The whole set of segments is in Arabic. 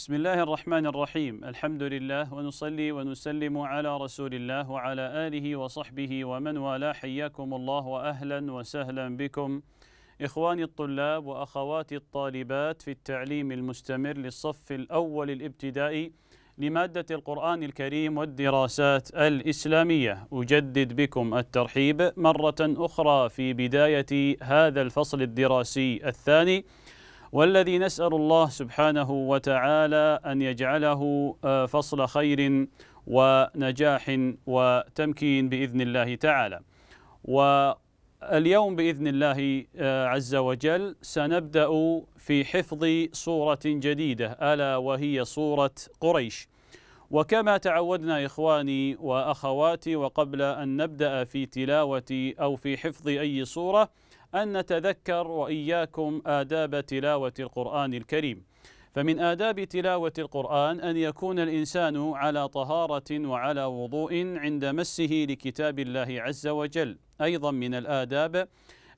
بسم الله الرحمن الرحيم الحمد لله ونصلي ونسلم على رسول الله وعلى آله وصحبه ومن والاه حياكم الله وأهلا وسهلا بكم إخواني الطلاب وأخواتي الطالبات في التعليم المستمر للصف الأول الابتدائي لمادة القرآن الكريم والدراسات الإسلامية أجدد بكم الترحيب مرة أخرى في بداية هذا الفصل الدراسي الثاني والذي نسأل الله سبحانه وتعالى أن يجعله آه، فصل خير ونجاح وتمكين بإذن الله تعالى واليوم بإذن الله آه، عز وجل سنبدأ في حفظ صورة جديدة ألا وهي صورة قريش وكما تعودنا إخواني وأخواتي وقبل أن نبدأ في تلاوة أو في حفظ أي صورة أن نتذكر وإياكم آداب تلاوة القرآن الكريم فمن آداب تلاوة القرآن أن يكون الإنسان على طهارة وعلى وضوء عند مسه لكتاب الله عز وجل أيضا من الآداب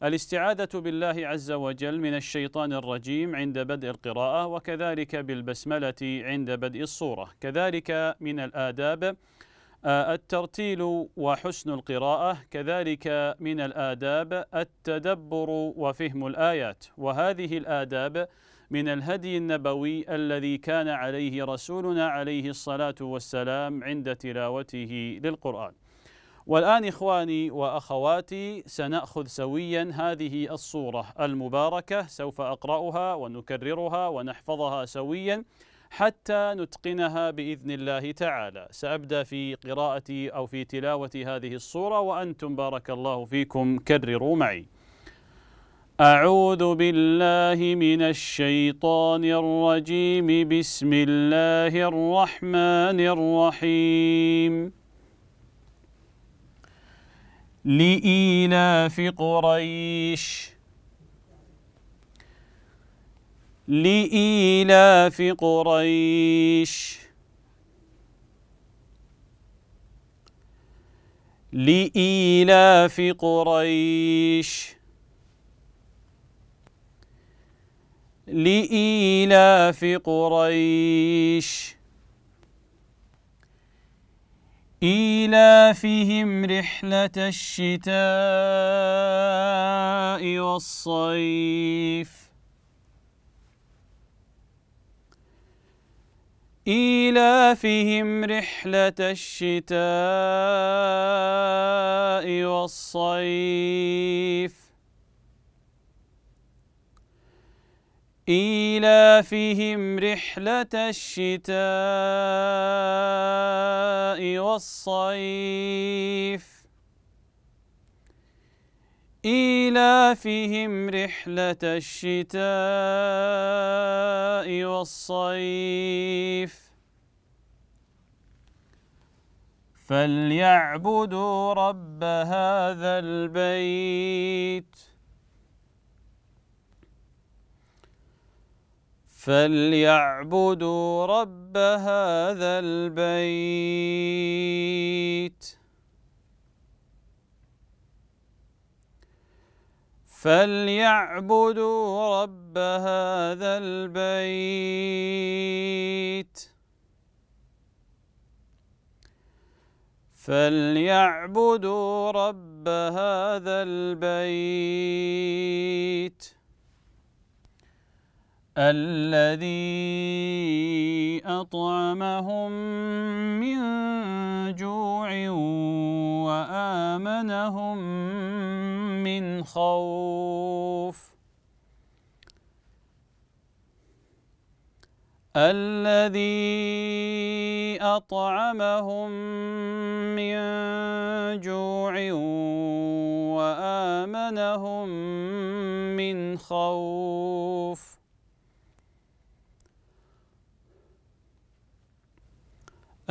الاستعاذة بالله عز وجل من الشيطان الرجيم عند بدء القراءة وكذلك بالبسملة عند بدء الصورة كذلك من الآداب آه، الترتيل وحسن القراءة كذلك من الآداب التدبر وفهم الآيات وهذه الآداب من الهدي النبوي الذي كان عليه رسولنا عليه الصلاة والسلام عند تلاوته للقرآن والآن إخواني وأخواتي سنأخذ سويا هذه الصورة المباركة سوف أقرأها ونكررها ونحفظها سويا حتى نتقنها باذن الله تعالى. سابدا في قراءه او في تلاوه هذه الصوره وانتم بارك الله فيكم كرروا معي. أعوذ بالله من الشيطان الرجيم بسم الله الرحمن الرحيم لإيلاف قريش لإيلاف قريش لإيلاف قريش لإيلاف قريش إيلافهم رحلة الشتاء والصيف إيلافهم رحلة الشتاء والصيف إيلافهم رحلة الشتاء والصيف إيلافهم رحلة الشتاء والصيف فليعبدوا رب هذا البيت فليعبدوا رب هذا البيت فليعبدوا رب هذا البيت فليعبدوا رب هذا البيت الذي أطعمهم من جوع وآمنهم من خوف الذي أطعمهم من جوع وآمنهم من خوف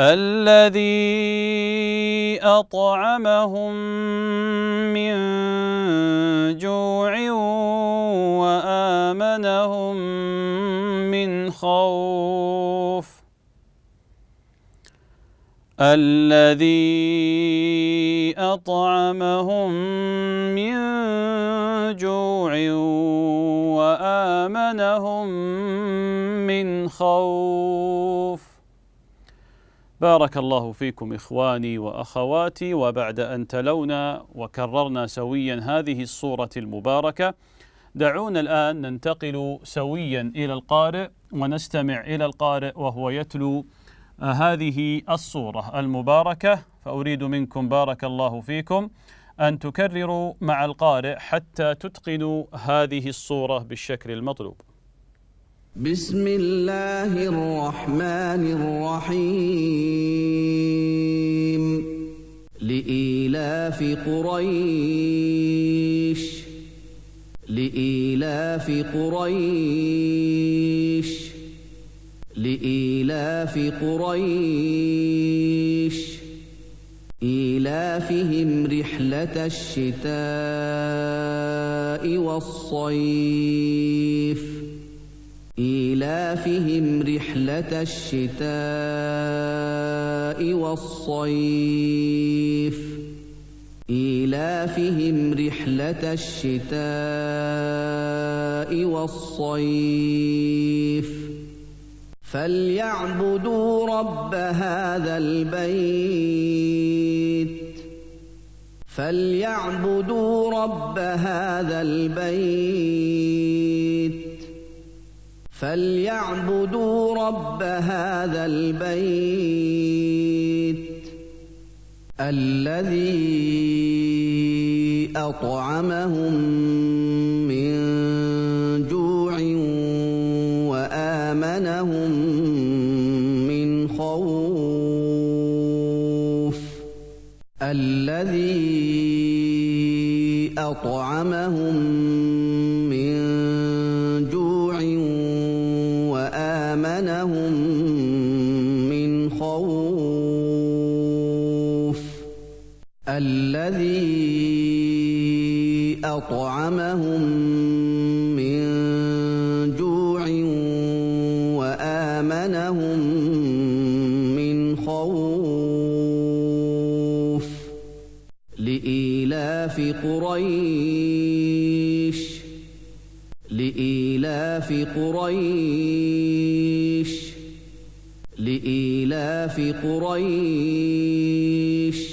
الذي أطعمهم من جوع وآمنهم من خوف الذي أطعمهم من جوع وآمنهم من خوف بارك الله فيكم إخواني وأخواتي وبعد أن تلونا وكررنا سويا هذه الصورة المباركة دعونا الآن ننتقل سويا إلى القارئ ونستمع إلى القارئ وهو يتلو آه، هذه الصورة المباركة فأريد منكم بارك الله فيكم أن تكرروا مع القارئ حتى تتقنوا هذه الصورة بالشكل المطلوب بسم الله الرحمن الرحيم لإيلاف قريش لإيلاف قريش لإيلاف قريش إيلافهم رحلة الشتاء والصيف إيلافهم رحلة الشتاء والصيف إيلافهم رحلة الشتاء والصيف فليعبدوا رب هذا البيت فليعبدوا رب هذا البيت فليعبدوا رب هذا البيت الذي اطعمهم من جوع وامنهم من خوف الذي اطعمهم من أَطْعَمَهُم مِّن جُوعٍ وَآمَنَهُم مِّنْ خَوْفٍ لِإِيلَافِ قُرَيْشٍ لِإِيلَافِ قُرَيْشٍ قُرَيْشٍ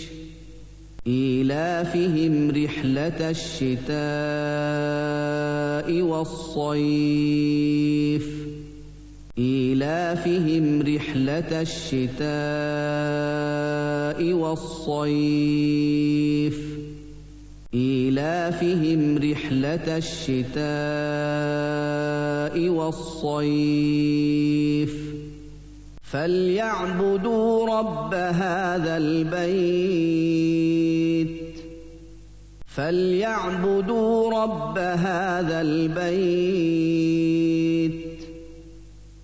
إيلافهم رحلة الشتاء والصيف إيلافهم رحلة الشتاء والصيف إيلافهم رحلة الشتاء والصيف إيلافهم رحلة الشتاء والصيف فليعبدوا رب هذا البيت فليعبدوا رب هذا البيت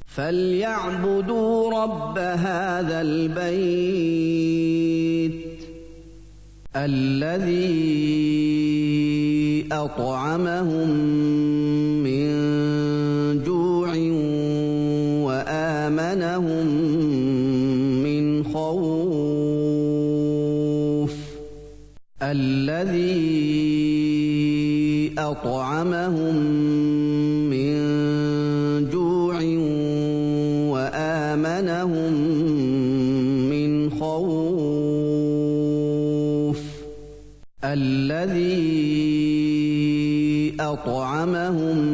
فليعبدوا رب هذا البيت الذي أطعمهم من أطعمهم من جوع وآمنهم من خوف الذي أطعمهم من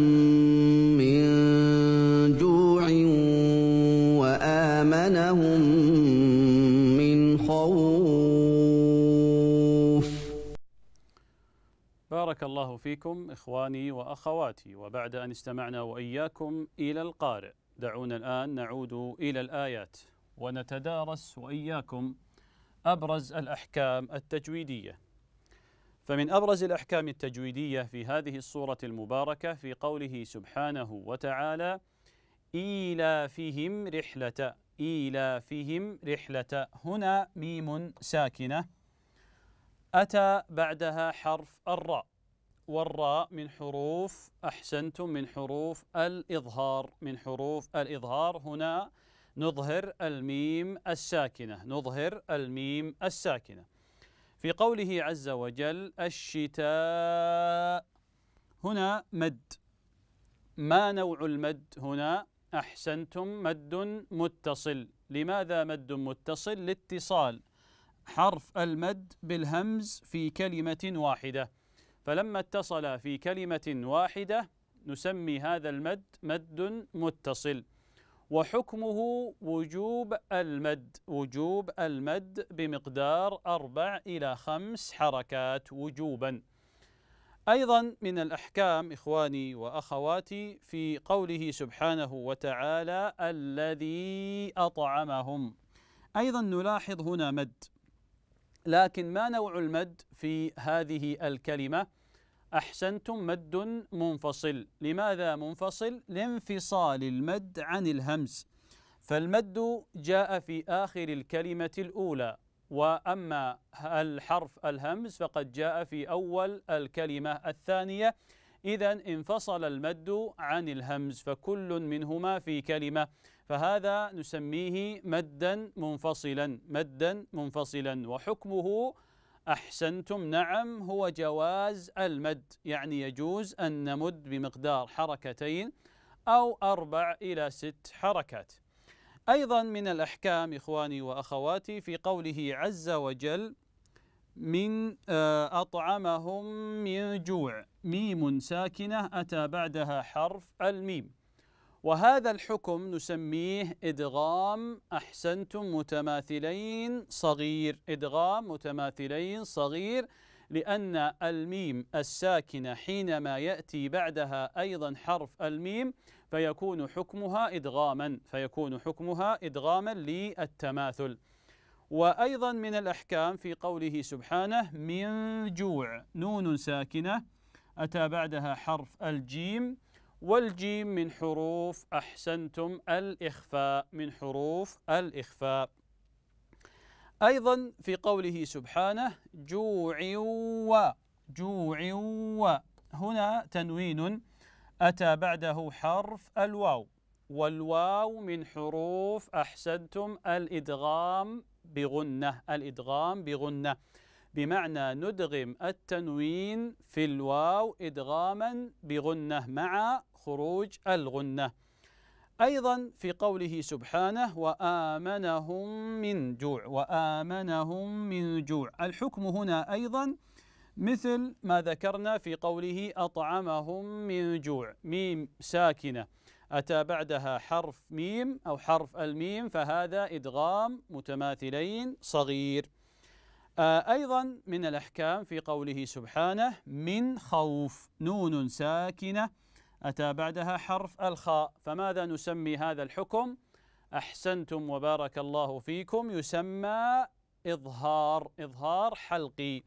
بارك الله فيكم إخواني وأخواتي وبعد أن استمعنا وإياكم إلى القارئ دعونا الآن نعود إلى الآيات ونتدارس وإياكم أبرز الأحكام التجويدية فمن أبرز الأحكام التجويدية في هذه الصورة المباركة في قوله سبحانه وتعالى إيلافهم رحلة إيلافهم رحلة هنا ميم ساكنة أتى بعدها حرف الراء والراء من حروف أحسنتم من حروف الإظهار من حروف الإظهار هنا نظهر الميم الساكنة نظهر الميم الساكنة في قوله عز وجل الشتاء هنا مد ما نوع المد هنا أحسنتم مد متصل لماذا مد متصل لاتصال حرف المد بالهمز في كلمة واحدة فلما اتصل في كلمة واحدة نسمي هذا المد مد متصل وحكمه وجوب المد وجوب المد بمقدار أربع إلى خمس حركات وجوبا أيضا من الأحكام إخواني وأخواتي في قوله سبحانه وتعالى الذي أطعمهم أيضا نلاحظ هنا مد لكن ما نوع المد في هذه الكلمة؟ أحسنتم مد منفصل لماذا منفصل؟ لانفصال المد عن الهمز فالمد جاء في آخر الكلمة الأولى وأما الحرف الهمز فقد جاء في أول الكلمة الثانية إذا انفصل المد عن الهمز فكل منهما في كلمة فهذا نسميه مدا منفصلا مدا منفصلا وحكمه أحسنتم نعم هو جواز المد يعني يجوز أن نمد بمقدار حركتين أو أربع إلى ست حركات أيضا من الأحكام إخواني وأخواتي في قوله عز وجل من آه، أطعمهم من جوع ميم ساكنة أتى بعدها حرف الميم وهذا الحكم نسميه إدغام أحسنتم متماثلين صغير إدغام متماثلين صغير لأن الميم الساكنة حينما يأتي بعدها أيضا حرف الميم فيكون حكمها إدغاما فيكون حكمها إدغاما للتماثل وأيضا من الأحكام في قوله سبحانه من جوع نون ساكنة أتى بعدها حرف الجيم والجيم من حروف أحسنتم الإخفاء من حروف الإخفاء أيضا في قوله سبحانه جوع و جوع و هنا تنوين أتى بعده حرف الواو والواو من حروف أحسنتم الإدغام بغنة الإدغام بغنة بمعنى ندغم التنوين في الواو إدغاما بغنة مع خروج الغنة أيضا في قوله سبحانه وآمنهم من جوع وآمنهم من جوع الحكم هنا أيضا مثل ما ذكرنا في قوله أطعمهم من جوع ميم ساكنة أتى بعدها حرف ميم أو حرف الميم فهذا إدغام متماثلين صغير آه، أيضا من الأحكام في قوله سبحانه من خوف نون ساكنة أتى بعدها حرف الخاء فماذا نسمي هذا الحكم؟ أحسنتم وبارك الله فيكم يسمى إظهار إظهار حلقي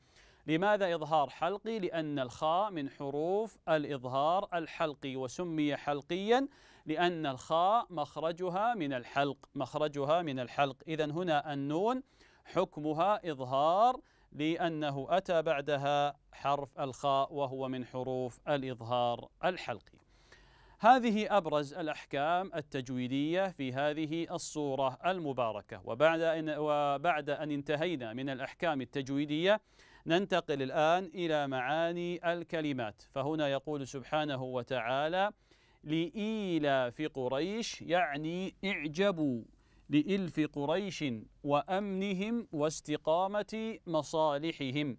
لماذا إظهار حلقي؟ لأن الخاء من حروف الإظهار الحلقي وسمي حلقيا لأن الخاء مخرجها من الحلق مخرجها من الحلق إذا هنا النون حكمها إظهار لأنه أتى بعدها حرف الخاء وهو من حروف الإظهار الحلقي هذه أبرز الأحكام التجويدية في هذه الصورة المباركة وبعد أن, وبعد أن انتهينا من الأحكام التجويدية ننتقل الآن إلى معاني الكلمات فهنا يقول سبحانه وتعالى لإيلاف قريش يعني اعجبوا لإلف قريش وأمنهم واستقامة مصالحهم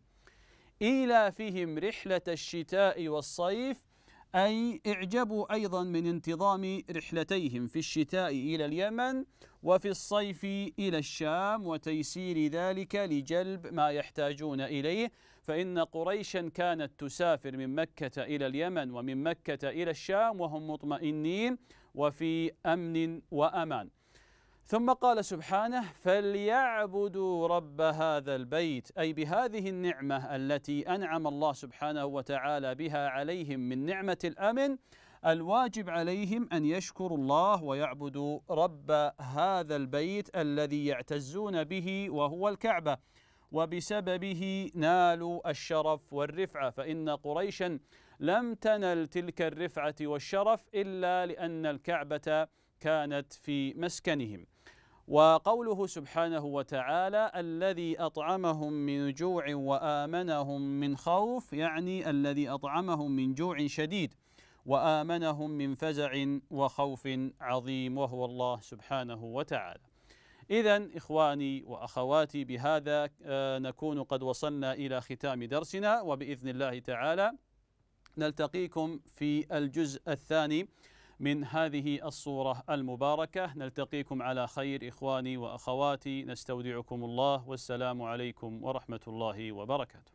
إيلافهم رحلة الشتاء والصيف أي اعجبوا أيضا من انتظام رحلتيهم في الشتاء إلى اليمن وفي الصيف إلى الشام وتيسير ذلك لجلب ما يحتاجون إليه فإن قريشا كانت تسافر من مكة إلى اليمن ومن مكة إلى الشام وهم مطمئنين وفي أمن وأمان ثم قال سبحانه فليعبدوا رب هذا البيت اي بهذه النعمه التي انعم الله سبحانه وتعالى بها عليهم من نعمه الامن الواجب عليهم ان يشكروا الله ويعبدوا رب هذا البيت الذي يعتزون به وهو الكعبه وبسببه نالوا الشرف والرفعه فان قريشا لم تنل تلك الرفعه والشرف الا لان الكعبه كانت في مسكنهم وقوله سبحانه وتعالى الذي أطعمهم من جوع وآمنهم من خوف يعني الذي أطعمهم من جوع شديد وآمنهم من فزع وخوف عظيم وهو الله سبحانه وتعالى إذا إخواني وأخواتي بهذا آه، نكون قد وصلنا إلى ختام درسنا وبإذن الله تعالى نلتقيكم في الجزء الثاني من هذه الصورة المباركة نلتقيكم على خير إخواني وأخواتي نستودعكم الله والسلام عليكم ورحمة الله وبركاته